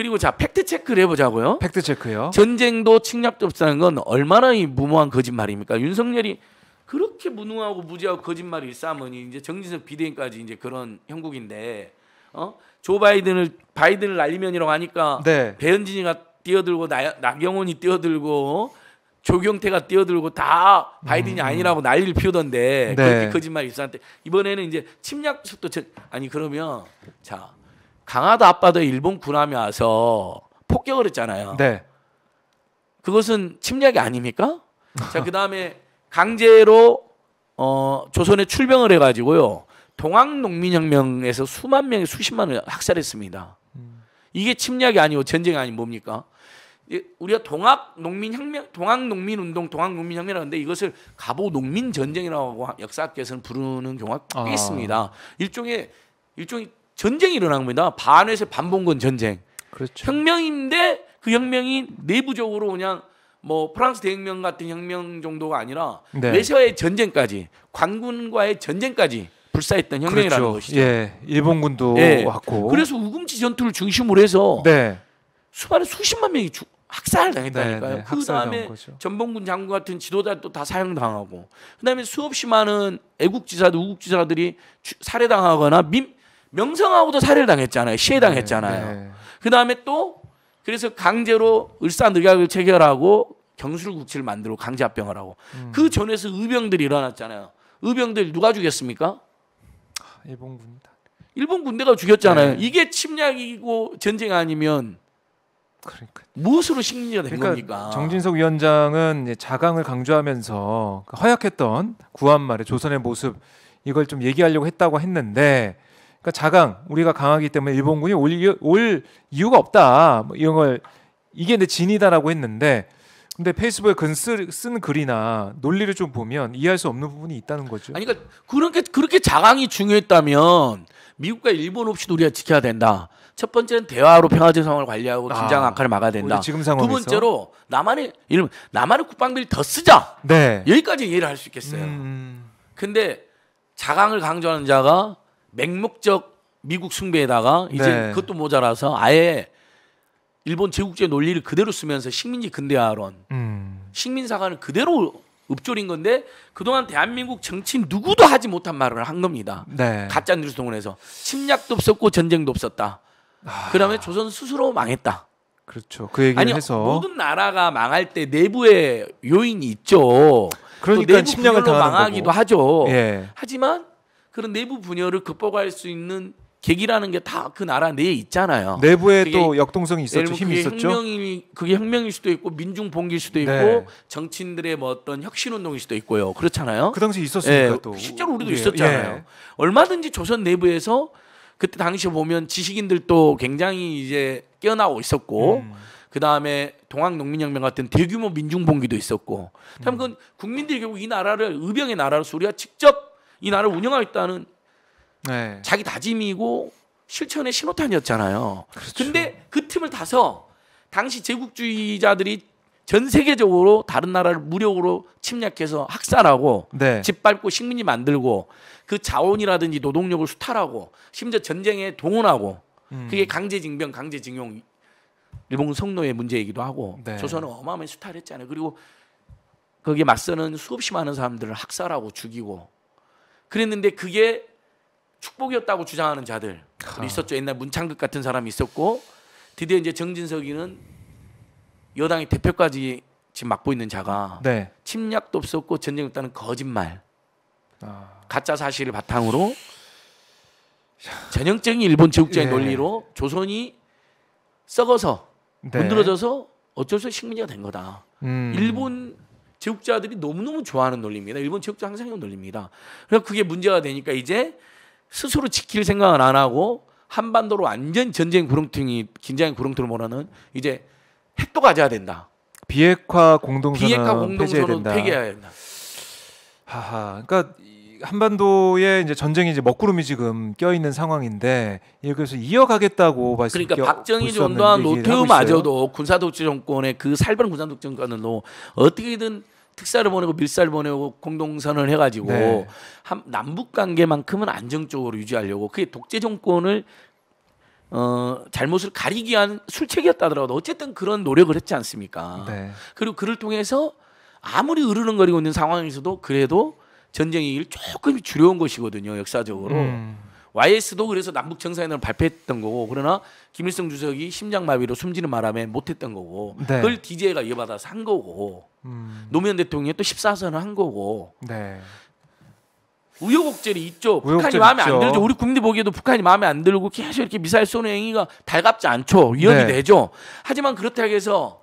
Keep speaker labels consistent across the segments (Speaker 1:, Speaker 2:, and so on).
Speaker 1: 그리고 자 팩트 체크를 해보자고요. 팩트 체크요. 전쟁도 침략도 없다는 건 얼마나 이 무모한 거짓말입니까? 윤석열이 그렇게 무능하고 무지하고 거짓말을 일삼으니 이제 정진석 비대인까지 이제 그런 형국인데 어? 조 바이든을 바이든을 날리면이라고 하니까 네. 배현진이가 뛰어들고 나, 나경원이 뛰어들고 어? 조경태가 뛰어들고 다 바이든이 음. 아니라고 난리를 피우던데 네. 그렇게 거짓말 일삼한테 이번에는 이제 침략 속도 전, 아니 그러면 자 강하다 아빠도 일본 군함이 와서 폭격을 했잖아요. 네. 그것은 침략이 아닙니까? 자, 그다음에 강제로 어, 조선에 출병을 해 가지고요. 동학 농민혁명에서 수만 명이 수십만을 학살했습니다. 이게 침략이 아니고 전쟁이 아니 뭡니까? 우리가 동학 농민 혁명, 동학 농민 운동, 동학 농민 혁명이라는데 이것을 가보 농민 전쟁이라고 역사학계에서는 부르는 경우가 꽤 아. 있습니다. 아. 일종의 일종의 전쟁이 일어난 겁니다. 반에서 반봉건 전쟁. 그렇죠. 혁명인데 그 혁명이 내부적으로 그냥 뭐 프랑스 대혁명 같은 혁명 정도가 아니라 네. 러시아의 전쟁까지 관군과의 전쟁까지 불사했던 혁명이라는 그렇죠. 것이죠. 예,
Speaker 2: 일본군도 예. 왔고. 그래서
Speaker 1: 우금치 전투를 중심으로 해서 네. 수많은 수십만 명이 죽 학살당했다니까요. 네, 네, 그 다음에 전봉군 장군 같은 지도자도 다 사형당하고, 그 다음에 수없이 많은 애국지사들, 우국지사들이 살해당하거나 명성하고도 살해를 당했잖아요. 시해당했잖아요. 네, 네. 그다음에 또 그래서 강제로 을사늑약을 체결하고 경술국치를 만들고 강제합병을 하고 음. 그 전에서 의병들이 일어났잖아요. 의병들 누가 죽였습니까?
Speaker 2: 일본 군다.
Speaker 1: 일본 군대가 죽였잖아요. 네. 이게 침략이고 전쟁 아니면 그러니까. 무엇으로 식민지가 된 그러니까 겁니까?
Speaker 2: 정진석 위원장은 자강을 강조하면서 그 허약했던 구한말의 조선의 모습 이걸 좀 얘기하려고 했다고 했는데 그러니까 자강 우리가 강하기 때문에 일본군이 올, 이유, 올 이유가 없다. 뭐 이런 걸 이게 내 진이다라고 했는데 근데 페이스북에 글 쓴 글이나 논리를 좀 보면
Speaker 1: 이해할 수 없는 부분이 있다는 거죠. 아니 그러니까 그렇게 그렇게 자강이 중요했다면 미국과 일본 없이도 우리가 지켜야 된다. 첫 번째는 대화로 평화적 상황을 관리하고 아, 긴장 악화를 막아야 된다. 지금 상황에서. 두 번째로 남한의 이름 남한의 국방비를 더 쓰자. 네. 여기까지 이해를 할 수 있겠어요. 음... 근데 자강을 강조하는 자가 맹목적 미국 숭배에다가 이제 네. 그것도 모자라서 아예 일본 제국주의 논리를 그대로 쓰면서 식민지 근대화론, 음. 식민사관을 그대로 읍조린 건데 그동안 대한민국 정치인 누구도 하지 못한 말을 한 겁니다. 네. 가짜 뉴스 동원해서 침략도 없었고 전쟁도 없었다. 아... 그다음에 조선 스스로 망했다. 그렇죠. 그 얘기를 아니, 해서 모든 나라가 망할 때 내부의 요인이 있죠. 그러니까 침략을 당하기도 하죠. 예. 하지만 그런 내부 분열을 극복할 수 있는 계기라는 게 다 그 나라 내에 있잖아요. 내부에 또 역동성이 있었죠. 힘이 그게 있었죠. 혁명이 그게 혁명일 수도 있고 민중 봉기일 수도 있고 네. 정치인들의 뭐 어떤 혁신 운동일 수도 있고요. 그렇잖아요. 그 당시 있었으니까 예, 또 실제로 우리도 예, 있었잖아요. 예. 얼마든지 조선 내부에서 그때 당시에 보면 지식인들도 굉장히 이제 깨어나고 있었고 음. 그다음에 동학농민혁명 같은 대규모 민중 봉기도 있었고 참 음. 그건 국민들이 결국 이 나라를 의병의 나라로서 우리가 직접 이 나라를 운영하겠다는 네. 자기 다짐이고 실천의 신호탄이었잖아요. 그렇죠. 근데 그 틈을 타서 당시 제국주의자들이 전 세계적으로 다른 나라를 무력으로 침략해서 학살하고 네. 짓밟고 식민지 만들고 그 자원이라든지 노동력을 수탈하고 심지어 전쟁에 동원하고 음. 그게 강제징병, 강제징용 일본 성노예 문제이기도 하고 네. 조선은 어마어마히 수탈했잖아요. 그리고 거기에 맞서는 수없이 많은 사람들을 학살하고 죽이고 그랬는데 그게 축복이었다고 주장하는 자들 있었죠. 옛날 문창극 같은 사람이 있었고 드디어 이제 정진석이는 여당의 대표까지 지금 맡고 있는 자가 네. 침략도 없었고 전쟁 없다는 거짓말 아. 가짜 사실을 바탕으로 전형적인 일본 제국주의 네. 논리로 조선이 썩어서 네. 문드러져서 어쩔 수 없이 식민지가 된 거다. 음. 일본 제국자들이 너무너무 좋아하는 논리입니다. 일본 제국자 항상 이런 논리입니다. 그래서 그게 문제가 되니까 이제 스스로 지킬 생각은 안 하고 한반도로 완전 전쟁 구렁텅이 긴장의 구렁텅이로 몰는 이제 핵도 가져야 된다.
Speaker 2: 비핵화 공동선언 비핵화 공동선언 폐지해야 된다. 폐기해야 된다. 하하. 그러니까 한반도에 이제 전쟁이 이제 먹구름이 지금 껴있는 상황인데 예, 그래서
Speaker 1: 이어가겠다고 말씀. 그러니까 박정희 정도한 노태우마저도 군사독재 정권의 그살벌 군사독재 정권으로 어떻게든 특사를 보내고 밀사를 보내고 공동선언을 해가지고 네. 한, 남북 관계만큼은 안정적으로 유지하려고 그게 독재 정권을 어, 잘못을 가리기 위한 술책이었다더라도 어쨌든 그런 노력을 했지 않습니까? 네. 그리고 그를 통해서 아무리 으르렁거리고 있는 상황에서도 그래도 전쟁이 조금 줄여온 것이거든요 역사적으로. 음. YS도 그래서 남북 정상회담을 발표했던 거고 그러나 김일성 주석이 심장마비로 숨지는 바람에 못했던 거고 네. 그걸 DJ가 이어받아서 한 거고 음. 노무현 대통령이 또 14선을 한 거고 네. 우여곡절이 있죠. 북한이 마음에 있죠. 안 들죠. 우리 국민들 보기에도 북한이 마음에 안 들고 계속 이렇게 미사일 쏘는 행위가 달갑지 않죠. 위험이 네. 되죠. 하지만 그렇다고 해서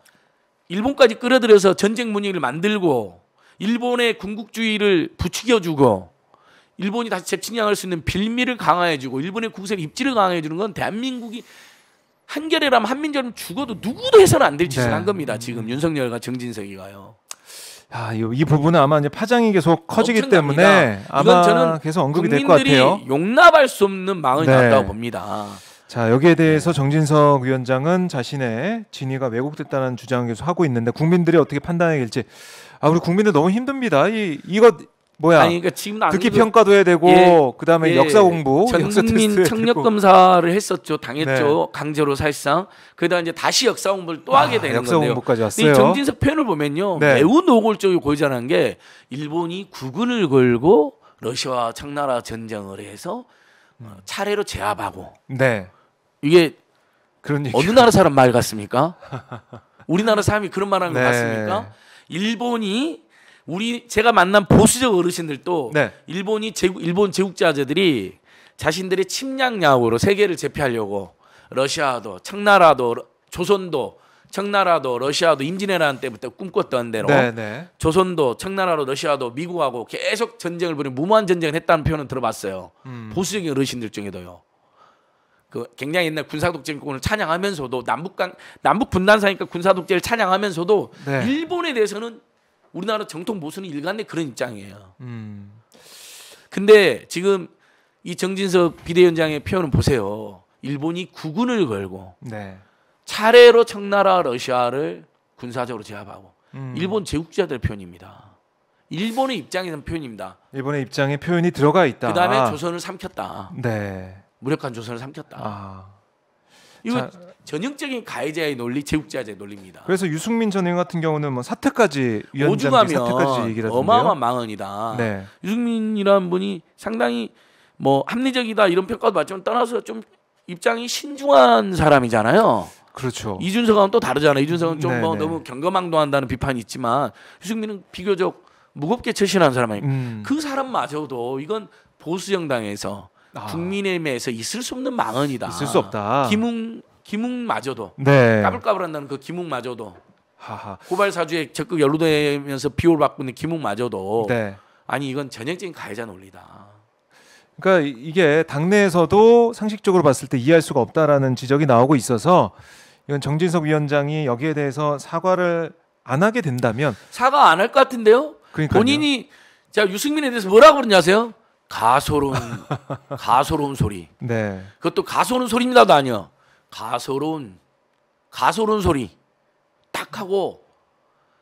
Speaker 1: 일본까지 끌어들여서 전쟁 문의를 만들고 일본의 군국주의를 부추겨주고 일본이 다시 재침략할 수 있는 빌미를 강화해주고 일본의 국세의 입지를 강화해주는 건 대한민국이 한결이라면 한민족은 죽어도 누구도 해서는 안될 짓을 네. 한 겁니다. 지금 윤석열과 정진석이가요.
Speaker 2: 야, 이, 이, 부분은 아마 이제 파장이 계속 커지기 때문에 아마 저는 계속 언급이 될 것 같아요.
Speaker 1: 용납할 수 없는 마음이 났다고 네. 봅니다.
Speaker 2: 자 여기에 네. 대해서 정진석 위원장은 자신의 진위가 왜곡됐다는 주장을 계속 하고 있는데 국민들이 어떻게 판단해야 지아 우리 국민들 너무 힘듭니다. 이 이거 뭐야? 아니 그러니까 지금 듣기 평가도 해야 되고 예, 그다음에 예, 역사 공부, 전민 청력
Speaker 1: 검사를 했었죠, 당했죠, 네. 강제로 사실상. 그러다 이제 다시 역사 공부를 또 아, 하게 되는 역사 건데요. 공부까지 왔어요. 이 정진석 표을 보면요, 네. 매우 노골적으로 고의자는 게 일본이 국군을 걸고 러시아와 청나라 전쟁을 해서 어, 음. 차례로 제압하고. 네. 이게 그런 얘기 어느 나라 사람 말 같습니까? 우리나라 사람이 그런 말하는 네. 것 같습니까? 일본이 우리 제가 만난 보수적 어르신들도 네. 일본이 제국 일본 제국자들이 제 자신들의 침략 야구로 세계를 제패하려고 러시아도 청나라도 조선도 청나라도 러시아도 임진왜란 때부터 꿈꿨던 대로 네네. 네. 조선도 청나라로 러시아도 미국하고 계속 전쟁을 벌인 무모한 전쟁을 했다는 표현은 들어봤어요. 음. 보수적인 어르신들 중에도요. 그 굉장히 옛날 군사 독재권을 찬양하면서도 남북 간 남북 분단 사니까 군사 독재를 찬양하면서도 네. 일본에 대해서는 우리나라 정통 보수는 일관된 그런 입장이에요. 음. 근데 지금 이 정진석 비대위원장의 표현을 보세요. 일본이 국군을 걸고 네. 차례로 청나라 러시아를 군사적으로 제압하고 음. 일본 제국자들 주의 표현입니다. 일본의 입장에선 표현입니다.
Speaker 2: 일본의 입장에 표현이 들어가 있다. 그다음에 조선을
Speaker 1: 삼켰다. 네. 무력한 조선을 삼켰다. 아. 이거 자, 전형적인 가해자의 논리, 제국자의 논리입니다.
Speaker 2: 그래서 유승민 전 의원 같은 경우는 뭐 사태까지 위원장직 사태까지 얘기를 어마어마한 망언이다. 네.
Speaker 1: 유승민이라는 분이 상당히 뭐 합리적이다 이런 평가도 맞지만 떠나서 좀 입장이 신중한 사람이잖아요. 그렇죠. 이준석하고는 또 다르잖아요. 이준석은 좀뭐 네, 네. 너무 경거망동한다는 비판이 있지만 유승민은 비교적 무겁게 처신한 사람 아에요 음. 그 사람마저도 이건 보수 정당에서 아. 국민의힘에서 있을 수 없는 망언이다. 있을 수 없다. 김웅 김웅마저도 네. 까불까불한다는 그 김웅마저도 고발 사주에 적극 연루되면서 비호를 받고 있는 김웅마저도 네. 아니 이건 전형적인 가해자 논리다.
Speaker 2: 그러니까 이게 당내에서도 상식적으로 봤을 때 이해할 수가 없다라는 지적이 나오고 있어서 이건 정진석 위원장이 여기에 대해서 사과를 안 하게 된다면
Speaker 1: 사과 안 할 것 같은데요. 그러니까요. 본인이 자 유승민에 대해서 뭐라고 그러냐 세요 가소로운 가소로운 소리. 네. 그것도 가소로운 소리입니다도 아니요. 가소로운 가소로운 소리. 딱 하고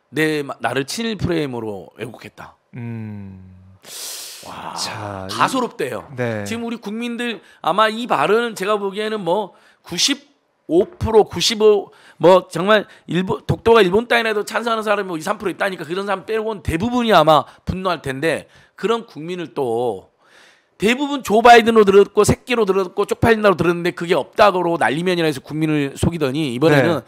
Speaker 1: 내 나를 친일 프레임으로 왜곡했다.
Speaker 2: 음. 와, 자, 가소롭대요. 네. 지금
Speaker 1: 우리 국민들 아마 이 발언은 제가 보기에는 뭐95% 95뭐 뭐 정말 일본 독도가 일본 땅이라도 찬성하는 사람이 뭐 2, 3% 있다니까 그런 사람 빼고는 대부분이 아마 분노할 텐데 그런 국민을 또 대부분 조 바이든으로 들었고 새끼로 들었고 쪽팔린다로 들었는데 그게 없다고 난리면이라 해서 국민을 속이더니 이번에는 네.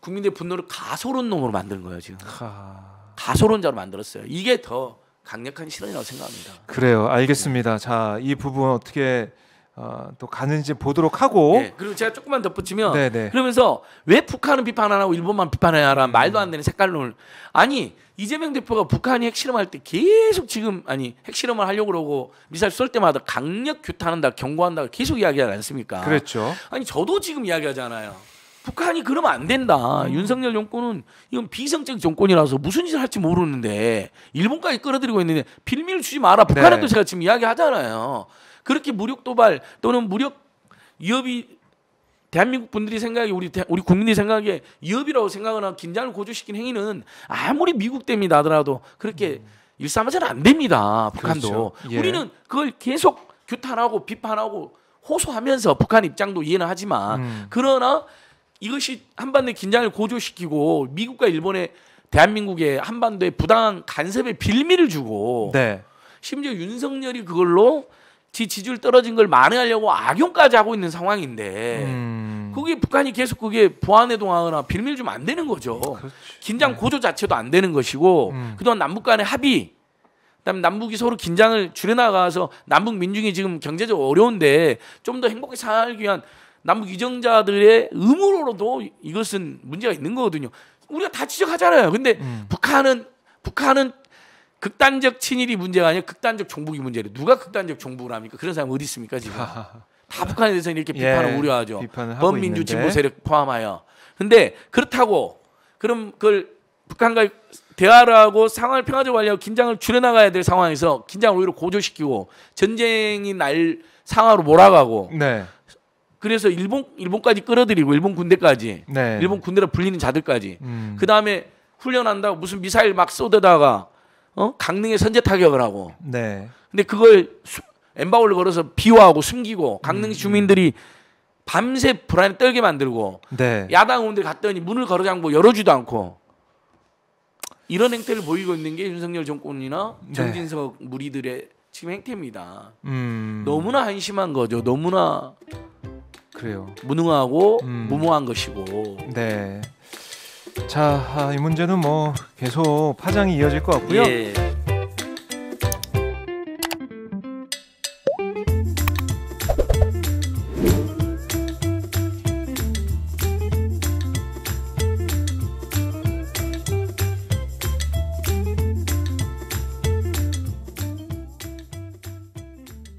Speaker 1: 국민들의 분노를 가소론 놈으로 만드는 거예요 지금 하... 가소론자로 만들었어요 이게 더 강력한 실언이라고 생각합니다
Speaker 2: 그래요 알겠습니다 자이 부분 어떻게 어, 또 가는지 보도록 하고 네,
Speaker 1: 그리고 제가 조금만 덧붙이면 네네. 네. 그러면서 왜 북한은 비판 안 하고 일본만 비판해야라는 말도 안 음. 되는 색깔론을 아니 이재명 대표가 북한이 핵실험할 때 계속 지금 아니 핵실험을 하려고 그러고 미사일 쏠 때마다 강력 규탄한다 경고한다 계속 이야기하지 않습니까? 그렇죠. 아니 저도 지금 이야기하잖아요. 북한이 그러면 안 된다. 음. 윤석열 정권은 이건 비성적 정권이라서 무슨 짓을 할지 모르는데 일본까지 끌어들이고 있는데 빌미를 주지 마라. 북한에도 네. 제가 지금 이야기하잖아요. 그렇게 무력 도발 또는 무력 위협이 대한민국 분들이 생각에 우리 우리 국민이 생각에 하기 위협이라고 생각하나 긴장을 고조시킨 행위는 아무리 미국 때문다하더라도 그렇게 음. 일삼아잘안 됩니다. 북한도 그렇죠. 예. 우리는 그걸 계속 규탄하고 비판하고 호소하면서 북한 입장도 이해는 하지만 음. 그러나 이것이 한반도의 긴장을 고조시키고 미국과 일본의 대한민국의 한반도의 부당한 간섭의 빌미를 주고 네. 심지어 윤석열이 그걸로 지 지지율 떨어진 걸 만회하려고 악용까지 하고 있는 상황인데 음. 그게 북한이 계속 그게 보안 해동하거나 빌밀 좀안 되는 거죠. 그렇지. 긴장 네. 고조 자체도 안 되는 것이고 음. 그동안 남북 간의 합의 그다음에 남북이 서로 긴장을 줄여나가서 남북 민중이 지금 경제적으로 어려운데 좀 더 행복히 살기 위한 남북 이정자들의 의무로도 이것은 문제가 있는 거거든요. 우리가 다 지적하잖아요. 근데 음. 북한은 북한은 극단적 친일이 문제가 아니라 극단적 종북이 문제래. 누가 극단적 종북을 합니까? 그런 사람 어디 있습니까 지금? 다 북한에 대해서 이렇게 예, 비판을 예, 우려하죠. 범민주 진보 세력 포함하여. 근데 그렇다고 그럼 그걸 북한과 대화를 하고 상황을 평화적으로 관리하고 긴장을 줄여나가야 될 상황에서 긴장을 오히려 고조시키고 전쟁이 날 상황으로 몰아가고 네. 그래서 일본 일본까지 끌어들이고 일본 군대까지 네. 일본 군대로 불리는 자들까지 음. 그 다음에 훈련한다고 무슨 미사일 막쏟대다가 어? 강릉에 선제 타격을 하고. 네. 근데 그걸 엠바울을 걸어서 비화하고 숨기고 강릉 음. 주민들이 밤새 불안에 떨게 만들고 네. 야당 의원들 갔더니 문을 걸어 잠고 열어주도 지 않고 이런 행태를 보이고 있는 게 윤석열 정권이나 네. 정진석 무리들의 지금 행태입니다. 음. 너무나 한심한 거죠. 너무나 그래요. 무능하고 음. 무모한 것이고. 네.
Speaker 2: 자, 아, 이 문제는 뭐
Speaker 1: 계속
Speaker 2: 파장이 이어질 것 같고요. 예.